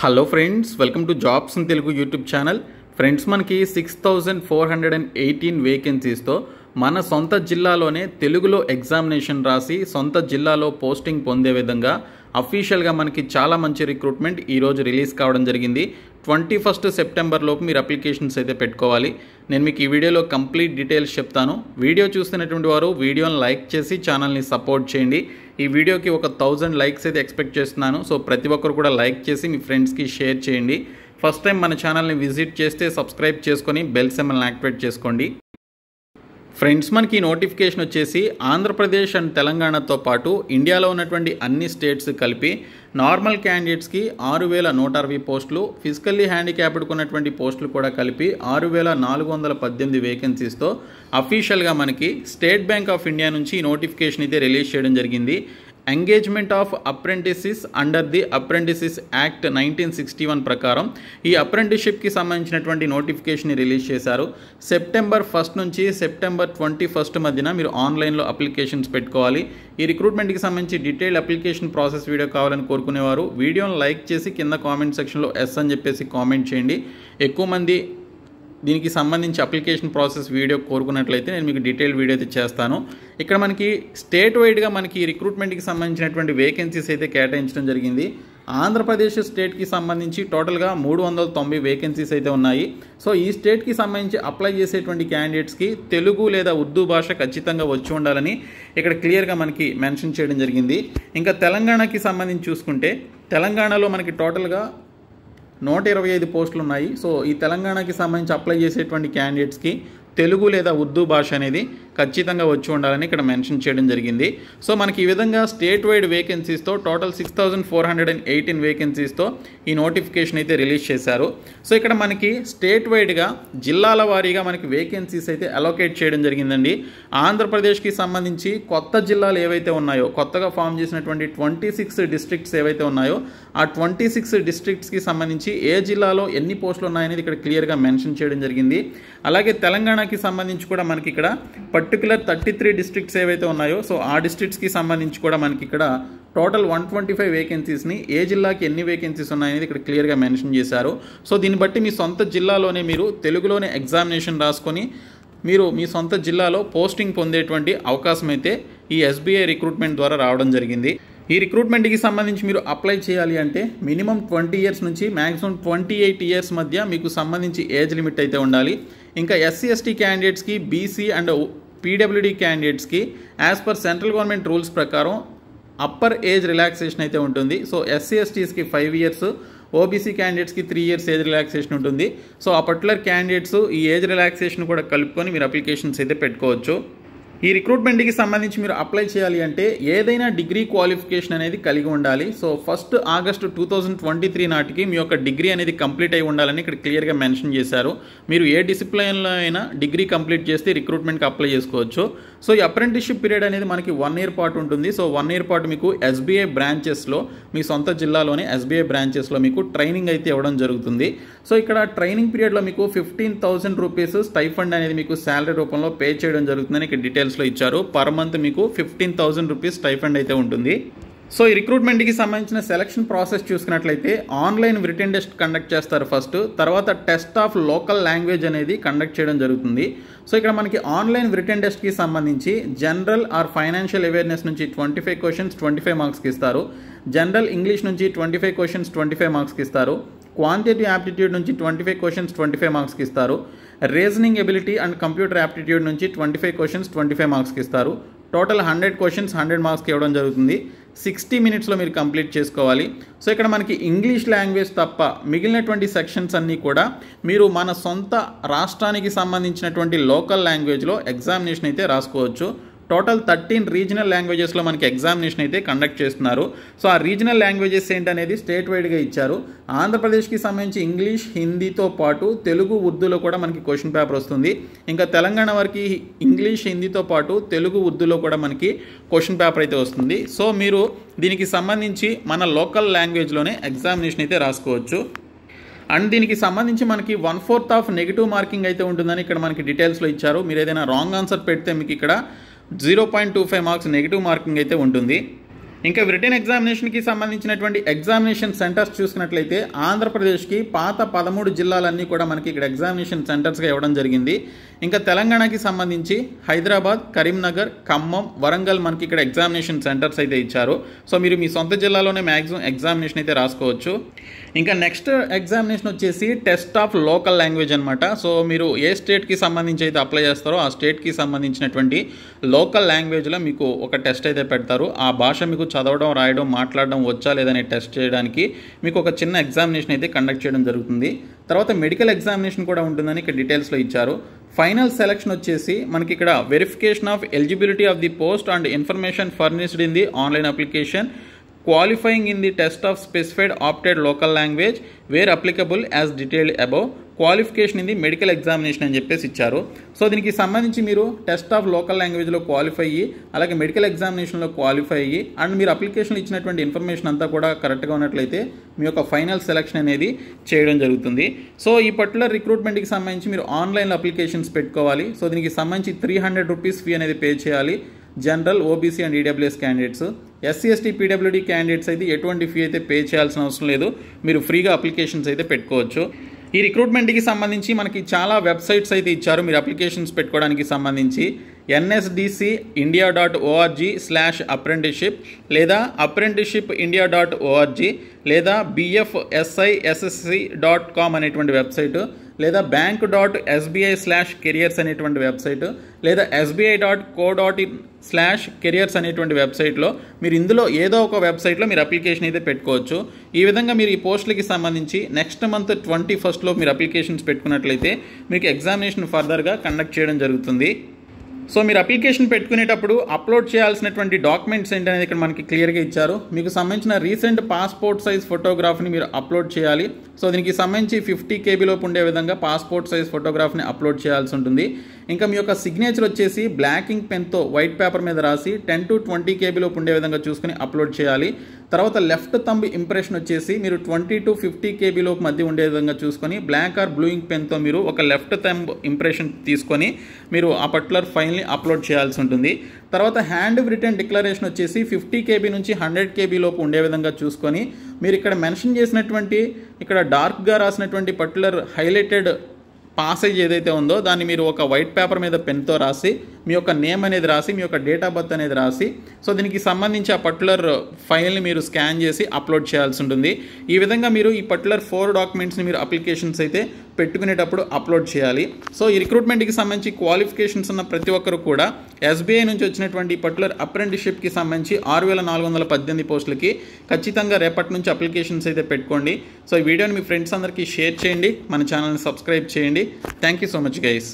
hello friends welcome to jobs in Telugu YouTube channel friends మనకి six thousand four hundred and eighteen వేకెన్సీస్తో మన సొంత జిల్లాలోనే తెలుగులో ఎగ్జామినేషన్ రాసి సొంత జిల్లాలో పోస్టింగ్ పొందే విధంగా అఫీషియల్గా మనకి చాలా మంచి రిక్రూట్మెంట్ ఈరోజు రిలీజ్ కావడం జరిగింది ట్వంటీ ఫస్ట్ సెప్టెంబర్ లోపు మీరు అప్లికేషన్స్ అయితే పెట్టుకోవాలి నేను మీకు ఈ వీడియోలో కంప్లీట్ డీటెయిల్స్ చెప్తాను వీడియో చూస్తున్నటువంటి వారు వీడియోని లైక్ చేసి ఛానల్ని సపోర్ట్ చేయండి ఈ వీడియోకి ఒక థౌజండ్ లైక్స్ అయితే ఎక్స్పెక్ట్ చేస్తున్నాను సో ప్రతి ఒక్కరు కూడా లైక్ చేసి మీ ఫ్రెండ్స్కి షేర్ చేయండి ఫస్ట్ టైం మన ఛానల్ని విజిట్ చేస్తే సబ్స్క్రైబ్ చేసుకొని బెల్ సెమ్మల్ని యాక్టివేట్ చేసుకోండి ఫ్రెండ్స్ మనకి నోటిఫికేషన్ వచ్చేసి ఆంధ్రప్రదేశ్ అండ్ తెలంగాణతో పాటు ఇండియాలో ఉన్నటువంటి అన్ని స్టేట్స్ కలిపి నార్మల్ క్యాండిడేట్స్కి ఆరు వేల నూట అరవై పోస్టులు ఫిజికల్లీ హ్యాండిక్యాప్డ్కి ఉన్నటువంటి పోస్టులు కూడా కలిపి ఆరు వేల నాలుగు వందల పద్దెనిమిది వేకెన్సీస్తో అఫీషియల్గా మనకి స్టేట్ బ్యాంక్ ఆఫ్ ఇండియా నుంచి నోటిఫికేషన్ అయితే రిలీజ్ చేయడం జరిగింది engagement of apprentices under the apprentices act nineteen sixty one ప్రకారం ఈ అప్రెంటిషిప్కి సంబంధించినటువంటి నోటిఫికేషన్ రిలీజ్ చేశారు సెప్టెంబర్ ఫస్ట్ నుంచి సెప్టెంబర్ ట్వంటీ ఫస్ట్ మధ్యన మీరు ఆన్లైన్లో అప్లికేషన్స్ పెట్టుకోవాలి ఈ రిక్రూట్మెంట్కి సంబంధించి డీటెయిల్ అప్లికేషన్ ప్రాసెస్ వీడియో కావాలని కోరుకునేవారు వీడియోను లైక్ చేసి కింద కామెంట్ సెక్షన్లో ఎస్ అని చెప్పేసి కామెంట్ చేయండి ఎక్కువ మంది దీనికి సంబంధించి అప్లికేషన్ ప్రాసెస్ వీడియో కోరుకున్నట్లయితే నేను మీకు డీటెయిల్ వీడియో అయితే చేస్తాను ఇక్కడ మనకి స్టేట్ వైడ్గా మనకి రిక్రూట్మెంట్కి సంబంధించినటువంటి వేకెన్సీస్ అయితే కేటాయించడం జరిగింది ఆంధ్రప్రదేశ్ స్టేట్కి సంబంధించి టోటల్గా మూడు వందల తొంభై వేకెన్సీస్ అయితే ఉన్నాయి సో ఈ స్టేట్కి సంబంధించి అప్లై చేసేటువంటి క్యాండిడేట్స్కి తెలుగు లేదా ఉర్దూ భాష ఖచ్చితంగా వచ్చి ఉండాలని ఇక్కడ క్లియర్గా మనకి మెన్షన్ చేయడం జరిగింది ఇంకా తెలంగాణకి సంబంధించి చూసుకుంటే తెలంగాణలో మనకి టోటల్గా నూట ఇరవై ఐదు పోస్టులు ఉన్నాయి సో ఈ తెలంగాణకి సంబంధించి అప్లై చేసేటువంటి క్యాండిడేట్స్కి తెలుగు లేదా ఉర్దూ భాష అనేది ఖచ్చితంగా వచ్చి ఉండాలని ఇక్కడ మెన్షన్ చేయడం జరిగింది సో మనకి ఈ విధంగా స్టేట్ వైడ్ వేకెన్సీస్తో total six thousand four hundred and eighteen వేకెన్సీస్తో ఈ నోటిఫికేషన్ అయితే రిలీజ్ చేశారు సో ఇక్కడ మనకి స్టేట్ వైడ్గా జిల్లాల వారీగా మనకి వేకెన్సీస్ అయితే అలోకేట్ చేయడం జరిగిందండి ఆంధ్రప్రదేశ్కి సంబంధించి కొత్త జిల్లాలు ఏవైతే ఉన్నాయో కొత్తగా ఫామ్ చేసినటువంటి ట్వంటీ సిక్స్ డిస్ట్రిక్ట్స్ ఏవైతే ఉన్నాయో ఆ ట్వంటీ సిక్స్ డిస్ట్రిక్ట్స్కి సంబంధించి ఏ జిల్లాలో ఎన్ని పోస్టులు ఉన్నాయనేది ఇక్కడ క్లియర్గా మెన్షన్ చేయడం జరిగింది అలాగే తెలంగాణ జిల్లాకి సంబంధించి కూడా మనకి ఇక్కడ పర్టికులర్ థర్టీ త్రీ డిస్ట్రిక్ట్స్ ఏవైతే ఉన్నాయో సో ఆ డిస్ట్రిక్ట్స్కి సంబంధించి కూడా మనకి ఇక్కడ టోటల్ వన్ ట్వంటీ ఫైవ్ వేకెన్సీస్ని ఏ జిల్లాకి ఎన్ని వేకెన్సీస్ ఉన్నాయనేది ఇక్కడ క్లియర్గా మెన్షన్ చేశారు సో దీన్ని బట్టి మీ సొంత జిల్లాలోనే మీరు తెలుగులోనే ఎగ్జామినేషన్ రాసుకొని మీరు మీ సొంత జిల్లాలో పోస్టింగ్ పొందేటువంటి అవకాశం అయితే ఈ ఎస్బీఐ రిక్రూట్మెంట్ ద్వారా రావడం జరిగింది ఈ రిక్రూట్మెంట్కి సంబంధించి మీరు అప్లై చేయాలి అంటే మినిమం ట్వంటీ ఇయర్స్ నుంచి మ్యాక్సిమం ట్వంటీ ఎయిట్ ఇయర్స్ మధ్య మీకు సంబంధించి ఏజ్ లిమిట్ అయితే ఉండాలి ఇంకా ఎస్సీ ఎస్టీ క్యాండిడేట్స్కి బీసీ అండ్ పీడబ్ల్యూడీ క్యాండిడేట్స్కి as per central government rules ప్రకారం అప్పర్ ఏజ్ రిలాక్సేషన్ అయితే ఉంటుంది సో ఎస్సీ ఎస్టీస్కి ఫైవ్ ఇయర్స్ ఓబీసీ క్యాండిడేట్స్కి త్రీ ఇయర్స్ ఏజ్ రిలాక్సేషన్ ఉంటుంది సో ఆ పర్టికులర్ క్యాండిడేట్స్ ఈ ఏజ్ రిలాక్సేషన్ కూడా కలుపుకొని మీరు అప్లికేషన్స్ అయితే పెట్టుకోవచ్చు ఈ రిక్రూట్మెంట్కి సంబంధించి మీరు అప్లై చేయాలి అంటే ఏదైనా డిగ్రీ క్వాలిఫికేషన్ అనేది కలిగి ఉండాలి so first August two thousand twenty three నాటికి మీ యొక్క డిగ్రీ అనేది కంప్లీట్ అయి ఉండాలని ఇక్కడ క్లియర్గా మెన్షన్ చేశారు మీరు ఏ డిసిప్లైన్లో అయినా డిగ్రీ కంప్లీట్ చేస్తే రిక్రూట్మెంట్కి అప్లై చేసుకోవచ్చు సో ఈ అప్రెంటిస్షిప్ పీరియడ్ అనేది మనకి వన్ ఇయర్ పాటు ఉంటుంది సో వన్ ఇయర్ పాటు మీకు ఎస్బీఐ బ్రాంచెస్లో మీ సొంత జిల్లాలోనే ఎస్బీఐ బ్రాంచెస్లో మీకు ట్రైనింగ్ అయితే ఇవ్వడం జరుగుతుంది సో ఇక్కడ ట్రైనింగ్ పీరియడ్లో మీకు ఫిఫ్టీన్ థౌసండ్ రూపీస్ స్టైఫండ్ అనేది మీకు శాలరీ రూపంలో పే చేయడం జరుగుతుందని ఇక్కడ డీటెయిల్స్లో ఇచ్చారు పర్ మంత్ మీకు ఫిఫ్టీన్ థౌసండ్ రూపీస్ స్టైఫండ్ అయితే ఉంటుంది సో ఈ రిక్రూట్మెంట్కి సంబంధించిన సెలక్షన్ ప్రాసెస్ చూసుకున్నట్లయితే ఆన్లైన్ రిటర్న్ టెస్ట్ కండక్ట్ చేస్తారు ఫస్ట్ తర్వాత టెస్ట్ ఆఫ్ లోకల్ లాంగ్వేజ్ అనేది కండక్ట్ చేయడం జరుగుతుంది సో ఇక్కడ మనకి ఆన్లైన్ రిటర్న్ టెస్ట్కి సంబంధించి జనరల్ ఆర్ ఫైనాన్షియల్ అవేర్నెస్ నుంచి twenty five questions twenty five మార్క్స్కి ఇస్తారు జనరల్ ఇంగ్లీష్ నుంచి twenty five questions twenty five మార్క్స్కి ఇస్తారు క్వాంటిటీ యాప్టిట్యూడ్ నుంచి twenty five questions twenty five మార్క్స్కి ఇస్తారు reasoning ability and computer aptitude నుంచి twenty five questions twenty five మార్క్స్కి ఇస్తారు టోటల్ హండ్రెడ్ క్వశ్చన్స్ హండ్రెడ్ మార్క్స్కి ఇవ్వడం జరుగుతుంది సిక్స్టీ మినిట్స్లో మీరు కంప్లీట్ చేసుకోవాలి సో ఇక్కడ మనకి ఇంగ్లీష్ లాంగ్వేజ్ తప్ప మిగిలినటువంటి సెక్షన్స్ అన్నీ కూడా మీరు మన సొంత రాష్ట్రానికి సంబంధించినటువంటి లోకల్ లాంగ్వేజ్లో ఎగ్జామినేషన్ అయితే రాసుకోవచ్చు టోటల్ థర్టీన్ రీజనల్ లాంగ్వేజెస్లో మనకి ఎగ్జామినేషన్ అయితే కండక్ట్ చేస్తున్నారు సో ఆ రీజనల్ లాంగ్వేజెస్ ఏంటనేది స్టేట్ వైడ్గా ఇచ్చారు ఆంధ్రప్రదేశ్కి సంబంధించి ఇంగ్లీష్ హిందీతో పాటు తెలుగు ఉర్దూలో కూడా మనకి క్వశ్చన్ పేపర్ వస్తుంది ఇంకా తెలంగాణ వారికి ఇంగ్లీష్ హిందీతో పాటు తెలుగు ఉర్దూలో కూడా మనకి క్వశ్చన్ పేపర్ అయితే వస్తుంది సో మీరు దీనికి సంబంధించి మన లోకల్ లాంగ్వేజ్లోనే ఎగ్జామినేషన్ అయితే రాసుకోవచ్చు అండ్ దీనికి సంబంధించి మనకి one fourth of negative marking అయితే ఉంటుందని ఇక్కడ మనకి డీటెయిల్స్లో ఇచ్చారు మీరు ఏదైనా రాంగ్ ఆన్సర్ పెడితే మీకు ఇక్కడ zero point two five marks negative marking అయితే ఉంటుంది ఇంకా రిటర్న్ ఎగ్జామినేషన్కి సంబంధించినటువంటి ఎగ్జామినేషన్ సెంటర్స్ చూసుకున్నట్లయితే ఆంధ్రప్రదేశ్కి పాత పదమూడు జిల్లాలన్నీ కూడా మనకి ఇక్కడ ఎగ్జామినేషన్ సెంటర్స్గా ఇవ్వడం జరిగింది ఇంకా తెలంగాణకి సంబంధించి హైదరాబాద్ కరీంనగర్ ఖమ్మం వరంగల్ మనకి ఇక్కడ ఎగ్జామినేషన్ సెంటర్స్ అయితే ఇచ్చారు సో మీరు మీ సొంత జిల్లాలోనే మ్యాక్సిమం ఎగ్జామినేషన్ అయితే రాసుకోవచ్చు ఇంకా నెక్స్ట్ ఎగ్జామినేషన్ వచ్చేసి టెస్ట్ ఆఫ్ లోకల్ లాంగ్వేజ్ అనమాట సో మీరు ఏ స్టేట్కి సంబంధించి అయితే అప్లై చేస్తారో ఆ స్టేట్కి సంబంధించినటువంటి లోకల్ లాంగ్వేజ్లో మీకు ఒక టెస్ట్ అయితే పెడతారు ఆ భాష మీకు చదవడం రాయడం మాట్లాడడం వచ్చా లేదని టెస్ట్ చేయడానికి మీకు ఒక చిన్న ఎగ్జామినేషన్ అయితే కండక్ట్ చేయడం జరుగుతుంది తర్వాత మెడికల్ ఎగ్జామినేషన్ కూడా ఉంటుందని ఇక్కడ డీటెయిల్స్లో ఇచ్చారు ఫైనల్ సెలక్షన్ వచ్చేసి మనకి ఇక్కడ verification of eligibility of the post and information furnished in the online application qualifying in the test of specified opted local language where applicable as detailed above qualification ఇది medical examination అని చెప్పేసి ఇచ్చారు so దీనికి సంబంధించి మీరు test of local లాంగ్వేజ్లో qualify అయ్యి అలాగే మెడికల్ ఎగ్జామినేషన్లో క్వాలిఫై అయ్యి అండ్ మీరు అప్లికేషన్లో ఇచ్చినటువంటి ఇన్ఫర్మేషన్ అంతా కూడా కరెక్ట్గా ఉన్నట్లయితే మీ యొక్క ఫైనల్ సెలక్షన్ అనేది చేయడం జరుగుతుంది సో ఈ పర్టికులర్ రిక్రూట్మెంట్కి సంబంధించి మీరు ఆన్లైన్లో అప్లికేషన్స్ పెట్టుకోవాలి సో దీనికి సంబంధించి త్రీ హండ్రెడ్ రూపీస్ ఫీ అనేది పే చేయాలి general OBC and EWS candidates SC ST PWD candidates అయితే ఎటువంటి ఫీ అయితే పే చేయాల్సిన అవసరం లేదు మీరు ఫ్రీగా అప్లికేషన్స్ అయితే పెట్టుకోవచ్చు ఈ రిక్రూట్మెంట్కి సంబంధించి మనకి చాలా వెబ్సైట్స్ అయితే ఇచ్చారు మీరు అప్లికేషన్స్ పెట్టుకోవడానికి సంబంధించి NSDC India dot ORG slash apprenticeship లేదా అప్రెంటిషిప్ ఇండియా డాట్ ఓఆర్జీ లేదా బిఎఫ్ఎస్ఐఎస్ఎస్సి డాట్ కామ్ అనేటువంటి వెబ్సైటు లేదా bank dot SBI slash careers అనేటువంటి వెబ్సైట్ లేదా SBI dot co dot in slash careers అనేటువంటి వెబ్సైట్లో మీరు ఇందులో ఏదో ఒక వెబ్సైట్లో మీరు అప్లికేషన్ అయితే పెట్టుకోవచ్చు ఈ విధంగా మీరు ఈ పోస్టులకి సంబంధించి నెక్స్ట్ మంత్ ట్వంటీ ఫస్ట్లో మీరు అప్లికేషన్స్ పెట్టుకున్నట్లయితే మీకు ఎగ్జామినేషన్ ఫర్దర్గా కండక్ట్ చేయడం జరుగుతుంది సో మీరు అప్లికేషన్ పెట్టుకునేటప్పుడు అప్లోడ్ చేయాల్సినటువంటి డాక్యుమెంట్స్ ఏంటనేది ఇక్కడ మనకి క్లియర్గా ఇచ్చారు మీకు సంబంధించిన రీసెంట్ పాస్పోర్ట్ సైజ్ ఫోటోగ్రాఫ్ని మీరు అప్లోడ్ చేయాలి సో దీనికి సంబంధించి ఫిఫ్టీ కేబీలోపు ఉండే విధంగా పాస్పోర్ట్ సైజ్ ఫోటోగ్రాఫ్ని అప్లోడ్ చేయాల్సి ఉంటుంది ఇంకా మీ యొక్క సిగ్నేచర్ వచ్చేసి బ్లాకింగ్ పెన్తో వైట్ పేపర్ మీద రాసి టెన్ టు ట్వంటీ కేబీలోపు ఉండే విధంగా చూసుకుని అప్లోడ్ చేయాలి తర్వాత లెఫ్ట్ తంబ్ ఇంప్రెషన్ వచ్చేసి మీరు ట్వంటీ టు ఫిఫ్టీ కేబీలోపు మధ్య ఉండే విధంగా చూసుకొని బ్లాక్ ఆర్ బ్లూయింగ్ పెన్తో మీరు ఒక లెఫ్ట్ తంబ్ ఇంప్రెషన్ తీసుకొని మీరు ఆ పర్టికులర్ ఫైల్ని అప్లోడ్ చేయాల్సి ఉంటుంది తర్వాత హ్యాండ్ రిటర్న్ డిక్లరేషన్ వచ్చేసి ఫిఫ్టీ కేబీ నుంచి హండ్రెడ్ కేబీ లోపు ఉండే విధంగా చూసుకొని మీరు ఇక్కడ మెన్షన్ చేసినటువంటి ఇక్కడ డార్క్గా రాసినటువంటి పర్టికులర్ హైలైటెడ్ పాసేజ్ ఏదైతే ఉందో దాన్ని మీరు ఒక వైట్ పేపర్ మీద పెన్తో రాసి మీ యొక్క నేమ్ అనేది రాసి మీ యొక్క డేట్ ఆఫ్ బర్త్ అనేది రాసి సో దీనికి సంబంధించి ఆ పర్టికులర్ ఫైల్ని మీరు స్కాన్ చేసి అప్లోడ్ చేయాల్సి ఉంటుంది ఈ విధంగా మీరు ఈ పర్టికులర్ ఫోర్ డాక్యుమెంట్స్ని మీరు అప్లికేషన్స్ అయితే పెట్టుకునేటప్పుడు అప్లోడ్ చేయాలి సో ఈ రిక్రూట్మెంట్కి సంబంధించి క్వాలిఫికేషన్స్ ఉన్న ప్రతి ఒక్కరు కూడా ఎస్బీఐ నుంచి వచ్చినటువంటి పర్టికులర్ అప్రెంటిషిప్కి సంబంధించి ఆరు వేల నాలుగు వందల పద్దెనిమిది పోస్టులకి ఖచ్చితంగా రేపటి నుంచి అప్లికేషన్స్ అయితే పెట్టుకోండి సో ఈ వీడియోని మీ ఫ్రెండ్స్ అందరికీ షేర్ చేయండి మన ఛానల్ని సబ్స్క్రైబ్ చేయండి thank you so much guys